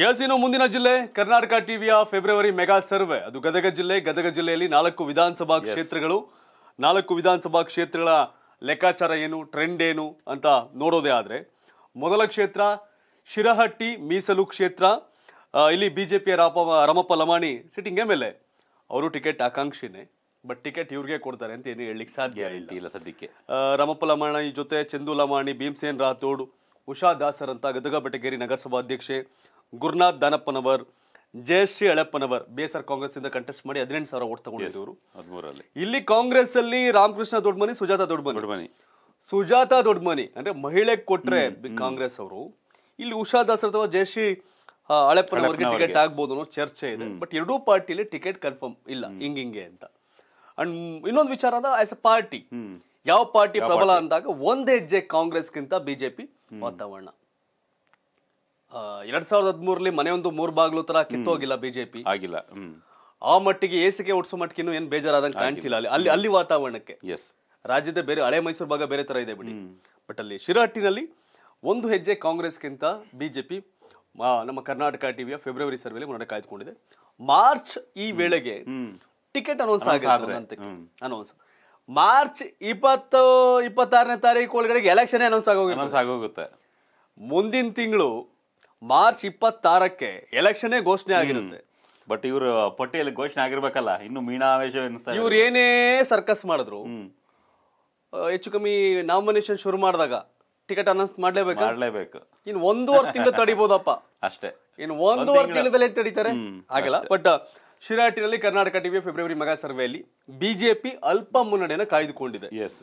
ಯಾಸಿನೋ ಮುಂದಿನ ಜಿಲ್ಲೆ ಕರ್ನಾಟಕ ಟಿವಿಯ ಫೆಬ್ರವರಿ ಮೆಗಾ ಸರ್ವೆ ಅದು ಗದಗ ಜಿಲ್ಲೆ ಗದಗ ಜಿಲ್ಲೆಯಲ್ಲಿ ನಾಲ್ಕು ವಿಧಾನಸಭಾ ಕ್ಷೇತ್ರಗಳು ನಾಲ್ಕು ವಿಧಾನಸಭಾ ಕ್ಷೇತ್ರಗಳ ಲೆಕ್ಕಾಚಾರ ಏನು ಟ್ರೆಂಡ್ ಏನು ಅಂತ ನೋಡೋದೇ ಆದರೆ ಮೊದಲ ಕ್ಷೇತ್ರ ಶಿರಹಟ್ಟಿ ಮೀಸಲು ಕ್ಷೇತ್ರ ಇಲ್ಲಿ ಬಿ ಜೆ ಪಿಯ ರಾಪ Ramappa Lamani sitting M L A ಅವರು ಟಿಕೆಟ್ ಆಕಾಂಕ್ಷಿನೇ ಬಟ್ ಟಿಕೆಟ್ ಇವ್ರಿಗೆ ಕೊಡ್ತಾರೆ ಅಂತ ಏನು ಹೇಳಲಿಕ್ಕೆ ಸಾಧ್ಯ ಇಲ್ಲ ಸದ್ಯಕ್ಕೆ ರಮಪ್ಪ ಲಮಾಣಿ ಜೊತೆ ಚಂದು ಲಮಾಣಿ ಭೀಮಸೇನ್ ರಾಥೋಡ್ ಉಷಾ ದಾಸರ್ ಅಂತ ಗದಗ ನಗರಸಭಾ ಅಧ್ಯಕ್ಷೆ ಗುರುನಾಥ್ ದಾನಪ್ಪನವರ್ ಜಯಶ್ರೀ ಅಳಪ್ಪನವರ್ ಆರ್ ಕಾಂಗ್ರೆಸ್ ಇಂದ ಕಂಟೆಸ್ಟ್ ಮಾಡಿ ಹದಿನೆಂಟು ಸಾವಿರ ಓಟ್ ತಗೊಂಡಿದ್ರು ಇಲ್ಲಿ ಕಾಂಗ್ರೆಸ್ ಅಲ್ಲಿ ರಾಮಕೃಷ್ಣ ದೊಡ್ಮನಿ ಸುಜಾತ ದೊಡ್ಮನಿ ದೊಡ್ಮನಿ ಸುಜಾತ ದೊಡ್ಮನಿ ಅಂದ್ರೆ ಮಹಿಳೆ ಕೊಟ್ರೆ ಕಾಂಗ್ರೆಸ್ ಅವರು ಇಲ್ಲಿ ಉಷಾ ದಾಸ್ ಅಥವಾ ಜಯಶ್ರೀ ಹಳೆಪ್ಪನವರಿಗೆ ಟಿಕೆಟ್ ಆಗ್ಬೋದು ಅನ್ನೋ ಚರ್ಚೆ ಇದೆ ಬಟ್ ಎರಡೂ ಪಾರ್ಟಿಲಿ ಟಿಕೆಟ್ ಕನ್ಫರ್ಮ್ ಇಲ್ಲ ಹಿಂಗೆ ಅಂತ ಅಂಡ್ ಇನ್ನೊಂದು ವಿಚಾರ ಅಂದ್ರೆ ಆಸ್ ಎ ಪಾರ್ಟಿ ಯಾವ ಪಾರ್ಟಿ ಪ್ರಬಲ ಅಂದಾಗ ಒಂದೇ ಹೆಜ್ಜೆ ಕಾಂಗ್ರೆಸ್ಗಿಂತ ಬಿಜೆಪಿ ವಾತಾವರಣ ಎರಡ್ ಸಾವಿರದ ಹದಿಮೂರಲ್ಲಿ ಮನೆಯೊಂದು ಮೂರ್ ಬಾಗ್ಲು ತರ ಕಿತ್ತೋಗಿಲ್ಲ ಬಿಜೆಪಿ ಆಗಿಲ್ಲ ಆ ಮಟ್ಟಿಗೆ ಏಸಿಗೆ ಉಡ್ಸೋ ಮಟ್ಟಿಗೆ ಏನು ಬೇಜಾರಾದಂಗೆ ಕಾಣ್ತಿಲ್ಲ ಅಲ್ಲಿ ಅಲ್ಲಿ ಅಲ್ಲಿ ವಾತಾವರಣಕ್ಕೆ ಎಸ್ ರಾಜ್ಯದ ಬೇರೆ ಹಳೆ ಮೈಸೂರು ಭಾಗ ಬೇರೆ ತರ ಇದೆ ಬಿಡಿ ಬಟ್ ಅಲ್ಲಿ ಶಿರಹಟ್ಟಿನಲ್ಲಿ ಒಂದು ಹೆಜ್ಜೆ ಕಾಂಗ್ರೆಸ್ಗಿಂತ ಬಿಜೆಪಿ ನಮ್ಮ ಕರ್ನಾಟಕ ಟಿವಿಯ ಫೆಬ್ರವರಿ ಸರ್ವೆಲಿ ಮುನ್ನಡೆ ಕಾಯ್ದುಕೊಂಡಿದೆ ಮಾರ್ಚ್ ಈ ವೇಳೆಗೆ ಟಿಕೆಟ್ ಅನೌನ್ಸ್ ಆಗುತ್ತೆ ಅನೌನ್ಸ್ ಮಾರ್ಚ್ ಇಪ್ಪತ್ತು ಇಪ್ಪತ್ತಾರನೇ ತಾರೀಕು ಒಳಗಡೆ ಎಲೆಕ್ಷನ್ ಅನೌನ್ಸ್ ಆಗೋಗುತ್ತೆ ಮುಂದಿನ ತಿಂಗಳು ಮಾರ್ಚ್ ಇಪ್ಪತ್ತಾರಕ್ಕೆ ಎಲೆಕ್ಷನ್ನೇ ಘೋಷಣೆ ಆಗಿರುತ್ತೆ ಬಟ್ ಇವರು ಪಟ್ಟಿಯಲ್ಲಿ ಘೋಷಣೆ ಆಗಿರ್ಬೇಕಲ್ಲ ಇನ್ನು ಮೀನಾವೇಶ ಇವ್ರು ಏನೇ ಸರ್ಕಸ್ ಮಾಡಿದ್ರು ಹೆಚ್ಚು ಕಮ್ಮಿ ನಾಮಿನೇಷನ್ ಶುರು ಮಾಡಿದಾಗ ಟಿಕೆಟ್ ಅನೌನ್ಸ್ ಮಾಡ್ಲೇಬೇಕು ಮಾಡ್ಲೇಬೇಕು ಇನ್ ಒಂದೂವರೆ ತಿಂಗಳು ತಡಿಬಹುದಪ್ಪ ಅಷ್ಟೇ ಇನ್ ಒಂದೂವರೆ ತಿಂಗಳ ಬೆಲೆ ತಡಿತಾರೆ ಆಗಲ್ಲ ಬಟ್ ಶಿರಾಟಿನಲ್ಲಿ ಕರ್ನಾಟಕ ಟಿವಿ ಫೆಬ್ರವರಿ ಮಗ ಸರ್ವೆಯಲ್ಲಿ ಬಿಜೆಪಿ ಅಲ್ಪ ಮುನ್ನಡೆಯನ್ನು ಕಾಯ್ದುಕೊಂಡಿದೆ ಎಸ್